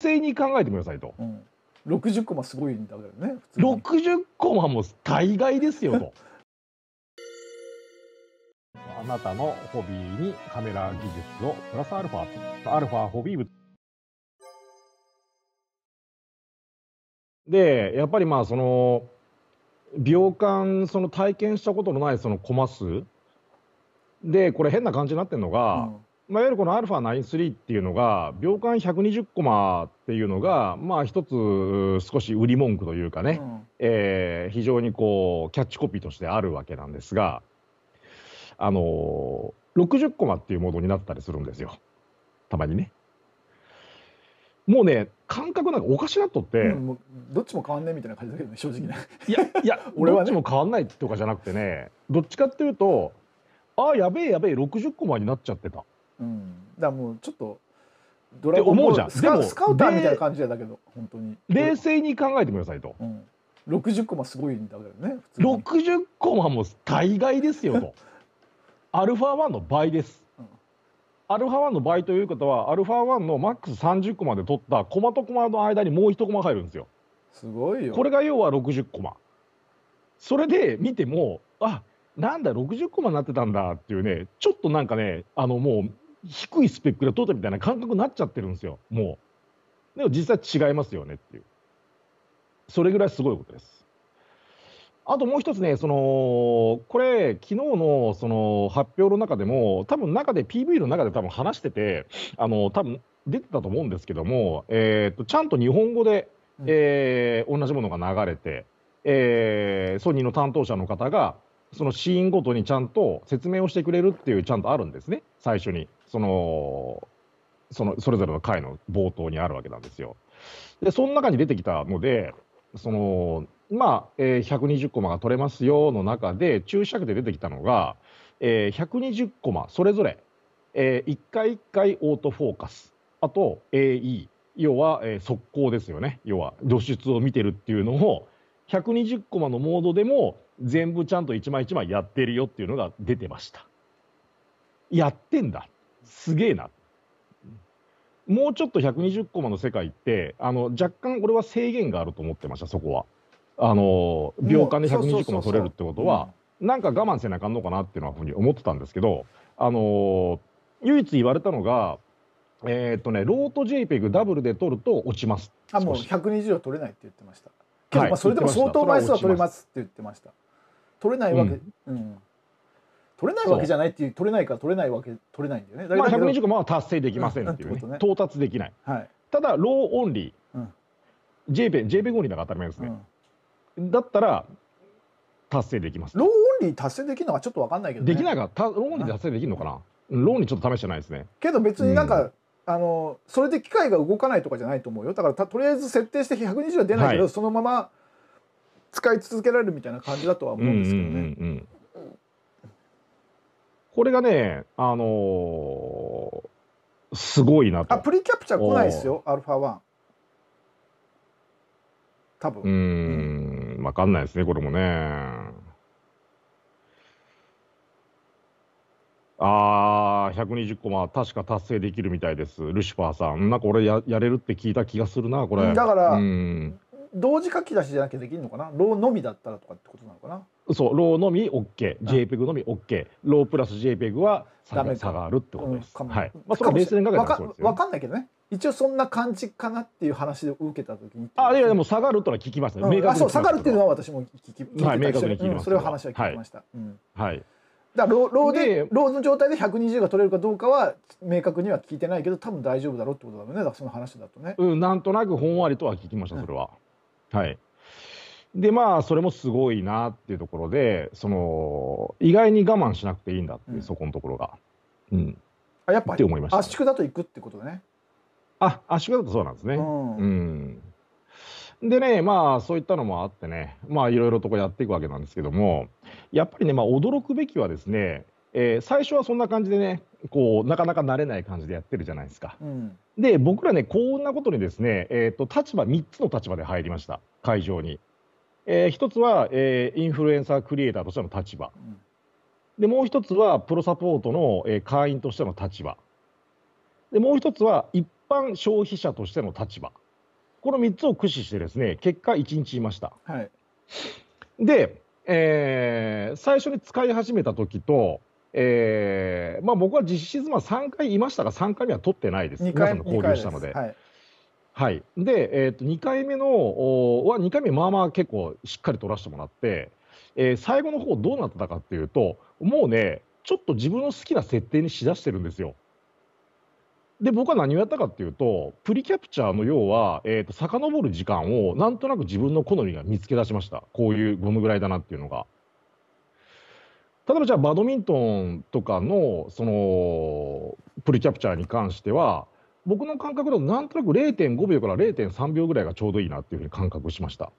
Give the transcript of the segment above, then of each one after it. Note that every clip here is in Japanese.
静に考えてくださいと。うん60コマすごいんだけどね60コマも大概ですよと あなたのホビーにカメラ技術をプラスアルファアルファホビー部でやっぱりまあその秒間その体験したことのないそのコマ数でこれ変な感じになってるのが、うんまあ、いわゆるこの α93 っていうのが、秒間120コマっていうのが、まあ一つ少し売り文句というかね、うん、えー、非常にこう、キャッチコピーとしてあるわけなんですが、あのー、60コマっていうモードになったりするんですよ。たまにね。もうね、感覚なんかおかしなっとって、うん、どっちも変わんないみたいな感じだけどね、正直ね。いや、いや、俺は、ね、どっちも変わんないとかじゃなくてね、どっちかっていうと、ああ、やべえやべえ、60コマになっちゃってた。うん、だからもうちょっとドラゴンボールスカスカウターみたいな感じだけど本当に冷静に考えてくださいと、うん、60コマすごいんだけどね普通60コマも大概ですよと アルファ1の倍です、うん、アルファ1の倍ということはアルファ1のマックス30コマで取ったコマとコマの間にもう1コマ入るんですよすごいよこれが要は60コマそれで見てもあなんだ60コマになってたんだっていうねちょっとなんかねあのもう低いスペックで撮ったみたいな感覚になっちゃってるんですよ、もう。でも実際違いますよねっていう。それぐらいすごいことです。あともう一つね、そのこれ、昨日のその発表の中でも、多分中で、PV の中で多分話してて、あの多分出てたと思うんですけども、えーと、とちゃんと日本語で、えー、同じものが流れて、えー、ソニーの担当者の方が、そのシーンごとにちゃんと説明をしてくれるっていう、ちゃんとあるんですね、最初に。その、そのそれぞれの回の冒頭にあるわけなんですよ。で、その中に出てきたので、その、まあ、えー、120コマが取れますよの中で、注釈で出てきたのが、えー、120コマそれぞれ、えー、1回1回オートフォーカス、あと AE、要は、えー、速攻ですよね、要は、露出を見てるっていうのを、120コマのモードでも、全部ちゃんと一枚一枚やってるよっていうのが出てました。やってんだ。すげえな。もうちょっと120コマの世界って、あの、若干俺は制限があると思ってました、そこは。あの、秒間で120コマ取れるってことは、なんか我慢せなあかんのかなっていうのはふうに思ってたんですけど、あの唯一言われたのが、えー、っとね、ロート JPEG ダブルで取ると落ちます。あ、もう120は取れないって言ってました。けど、まあそれでも相当枚数は取れますって言ってました。取れないわけ、うん、取れないわけじゃないっていう取れないから取れないわけ取れないんだよね。まあ、120個まあ達成できませんっていう、ねうん、ね到達できない、はい、ただローオンリー、うん、JPEG JPEG オンリーなんか当たり前ですね、うん、だったら達成できます、ね、ローオンリー達成できるのはちょっと分かんないけど、ね、できないかたローオンリー達成できるのかな、ローンちょっと試してないですねけど別になんか、あのそれで機械が動かないとかじゃないと思うよだからたとりあえず設定して120は出ないけど、はい、そのまま使い続けられるみたいな感じだとは思うんですけどね。うんうんうん、これがね、あのー、すごいなと。あ、プリキャプチャー来ないですよ、アルファ1。多分。うん、わかんないですね、これもね。ああ、120コマ確か達成できるみたいです、ルシファーさん。なんか俺ややれるって聞いた気がするな、これ。だから、うん、同時書き出しじゃなきゃできるのかなローのみだったらとかってことなのかなそうローのみ OKJPEG のみ OK ロープラス JPEG は差が差があるってことです、うん、はいまあそれは冷静に考えたらそうですよ、ね、分かんないけどね一応そんな感じかなっていう話を受けた時にあいやでも下がるとは聞きますね、うん、明そう下がるっていうのは私も聞き聞いてはい、明確に聞きます、うん、それは話は聞きました、はい、うんはいだロローでローの状態で120が取れるかどうかは明確には聞いてないけど多分大丈夫だろうってことだよねその話だとね。うんなんとなくほんわりとは聞きましたそれは。はい。で、まあ、それもすごいなっていうところで、その、意外に我慢しなくていいんだって、うんそこのところが。うん。あやっぱって思いましたね圧縮だと行くってことね。あ、圧縮だとそうなんですね。ううんでね、まあそういったのもあってね、まあいろいろとこやっていくわけなんですけども、やっぱりね、まあ驚くべきはですね、えー、最初はそんな感じでねこうなかなか慣れない感じでやってるじゃないですか。うん、で僕らねこんなことにですね、えーと、立場3つの立場で入りました会場に。えー、1つは、えー、インフルエンサークリエイターとしての立場。でもう1つはプロサポートの、え会員としての立場。でもう1つは一般消費者としての立場。この3つを駆使してですね結果1日いました。はい、で、えー、最初に使い始めた時とえーまあ、僕は実質3回いましたが、3回目は取ってないです、皆さんと交流したので。はい、で、えー、と2回目のは、2回目、まあまあ結構しっかり取らせてもらって、えー、最後の方どうなったかっていうと、もうね、ちょっと自分の好きな設定にしだしてるんですよ。で僕は何をやったかっていうとプリキャプチャーの要は、えかと、ぼ遡る時間をなんとなく自分の好みが見つけ出しましたこういうゴムぐらいだなっていうのが。例えばじゃあバドミントンとかのそのプリキャプチャーに関しては僕の感覚だとなんとなく0.5秒から0.3秒ぐらいがちょうどいいなっていうふうに感覚しました。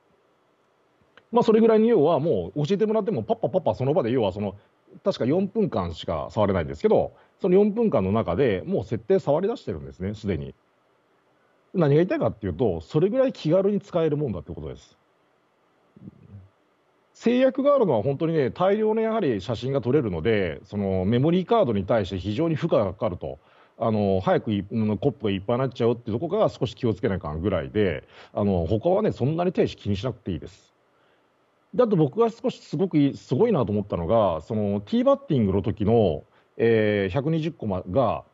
まあ、それぐらいに要はもう教えてもらってもパッパパッパその場で要はその確か4分間しか触れないんですけどその4分間の中でもう設定触り出してるんですねすでに。何が言いたいかっていうとそれぐらい気軽に使えるもんだってことです。制約があるのは本当にね、大量のやはり写真が撮れるので、そのメモリーカードに対して非常に負荷がかかると。あの早くコップがいっぱいになっちゃうってとこが少し気をつけないかぐらいであの他はねそんなに停止気にしなくていいです。だと僕が少しすごくすごいなと思ったのがそのティーバッティングの時の、えー、120コマが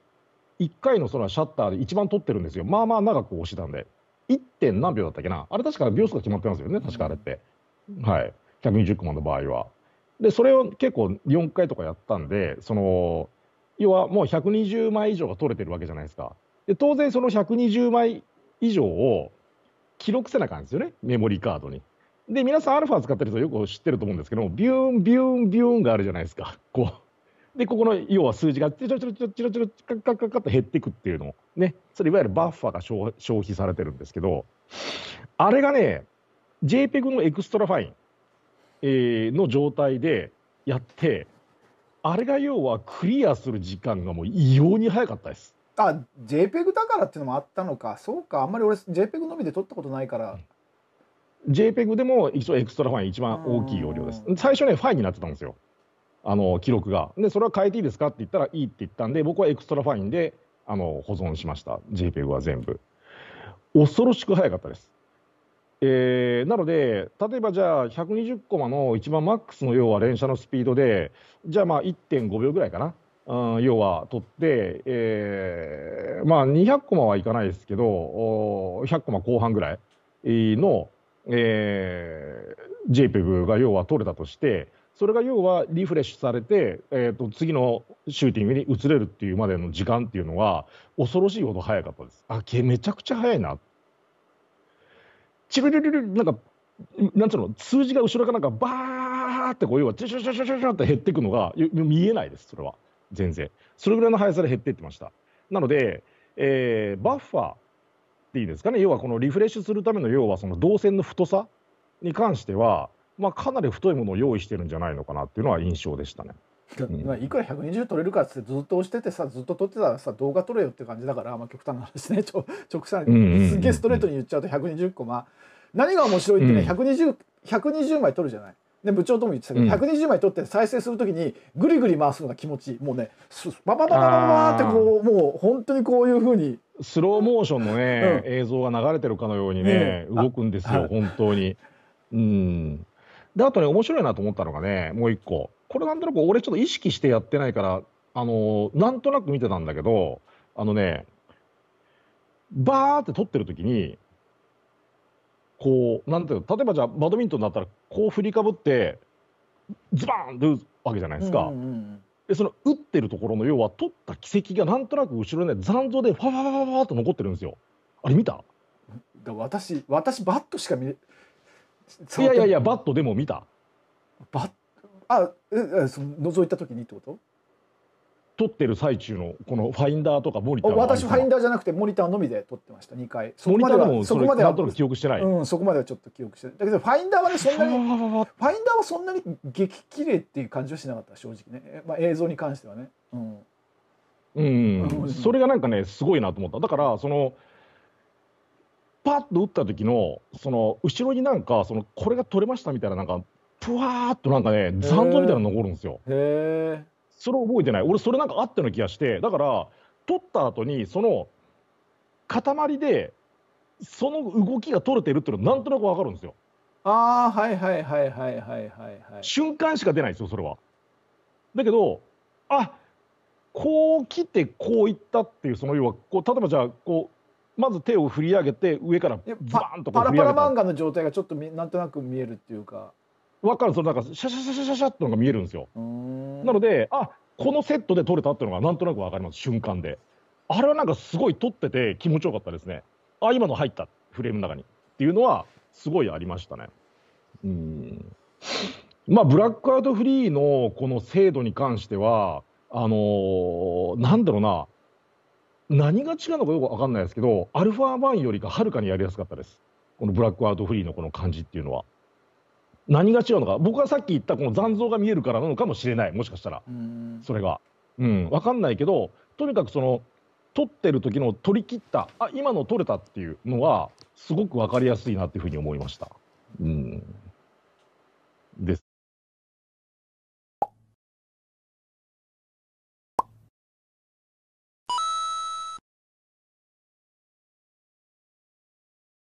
1回のそのシャッターで一番取ってるんですよまあまあ長く押してたんで 1. 何秒だったっけなあれ確か秒数が決まってますよね確かあれって。はい120個の場合は。でそれを結構4回とかやったんでその要はもう120枚以上が取れてるわけじゃないですか。で当然その120枚以上を記録せなあかんですよねメモリーカードに。で皆さんアルファ使ってる人よく知ってると思うんですけどビューンビューンビューンがあるじゃないですか。こうでここの要は数字がチロチロチロチロチロチロカカカと減っていくっていうのねそれいわゆるバッファが消費されてるんですけどあれがね JPEG のエクストラファインえの状態でやってあれが要はクリアする時間がもう異様に早かったです。あ JPEG だからっていうのもあったのかそうかあんまり俺 JPEG のみで撮ったことないから。JPEG でも一応エクストラファイン一番大きい容量です。最初ねファインになってたんですよあの記録が。でそれは変えていいですかって言ったらいいって言ったんで僕はエクストラファインであの保存しました JPEG は全部。恐ろしく早かったです。えー、なので、例えばじゃあ、120コマの一番マックスの要は連射のスピードで、じゃあまあ1.5秒ぐらいかな、うん、要は取って、えーまあ、200コマはいかないですけど、100コマ後半ぐらいの、えー、JPEG が要は取れたとして、それが要はリフレッシュされて、えー、と次のシューティングに移れるっていうまでの時間っていうのは、恐ろしいほど早かったです。あめちゃくちゃ早いなチルルルルなんかなんつうの数字が後ろからなんかバーってこう要はチュシュシュシュシュシュって減っていくのが見えないですそれは全然それぐらいの速さで減っていってましたなので、えー、バッファーっていいですかね要はこのリフレッシュするための要はその動線の太さに関しては、まあ、かなり太いものを用意してるんじゃないのかなっていうのは印象でしたね。うん、いくら120取れるかっつってずっと押しててさずっと撮ってたらさ動画撮れよって感じだから、まあ、極端な話ね ちょ直線すげえストレートに言っちゃうと120個まあ何が面白いってね、120, 120枚撮るじゃない。で部長とも言ってたけど、うん、120枚撮って再生するときにぐりぐり回すのが気持ちいいもうねババババババってこうもう本当にこういうふうにスローモーションのね、うん、映像が流れてるかのようにね、うん、動くんですよ、本当に。うんであとね面白いなと思ったのがねもう一個これなんとなく俺ちょっと意識してやってないから、あのー、なんとなく見てたんだけど、あのね、バーって撮ってる時に、こう、なんていうの、例えばじゃあバドミントンだったら、こう振りかぶって、ズバーンって打つわけじゃないですか。うんうんでその打ってるところの要は取った軌跡がなんとなく後ろね残像でファファファファと残ってるんですよあれ見た私私バットしか見いやいやいやバットでも見たバッあえその覗いた時にってこと撮ってる最中のこのファインダーとかモニター私ファインダーじゃなくてモニターのみで撮ってました2回そこまではそこまでは記憶してない、そこまではちょっと記憶してだけどファインダーはねそんなにファインダーはそんなに激綺麗っていう感じはしなかった正直ね、まあ、映像に関してはねうん、うんうん、それがなんかねすごいなと思っただからそのパッと打った時のその後ろになんかそのこれが取れましたみたいななんかふわーっとなんかね残像みたいなの残るんですよ。え。それ覚えてない俺それなんかあったような気がしてだから取った後にその塊でその動きが取れてるっていうのなんとなく分かるんですよ。ああはいはいはいはいはいはい瞬間しか出ないですよそれは。だけどあこう来てこういったっていうその要はこう例えばじゃあこうまず手を振り上げて上からバーンとこう振り上げたパラパラ漫画の状態がちょっとなんとなく見えるっていうか。わかるそのなんかシャシャシャシャシャシャってのが見えるんですよ。なのであこのセットで撮れたっていうのがなんとなく分かります瞬間で。あれはなんかすごい撮ってて気持ちよかったですね。あ今の入ったフレームの中にっていうのはすごいありましたね。うんまあ、ブラックアウトフリーのこの精度に関しては、あのー、なんだろうな、何が違うのかよく分かんないですけど、アルファ1よりかはるかにやりやすかったです、このブラックアウトフリーのこの感じっていうのは。何が違うのか僕がさっき言ったこの残像が見えるからなのかもしれないもしかしたらそれが、うん、分かんないけどとにかくその取ってる時の取り切ったあ今の取れたっていうのはすごく分かりやすいなっていうふうに思いました。うん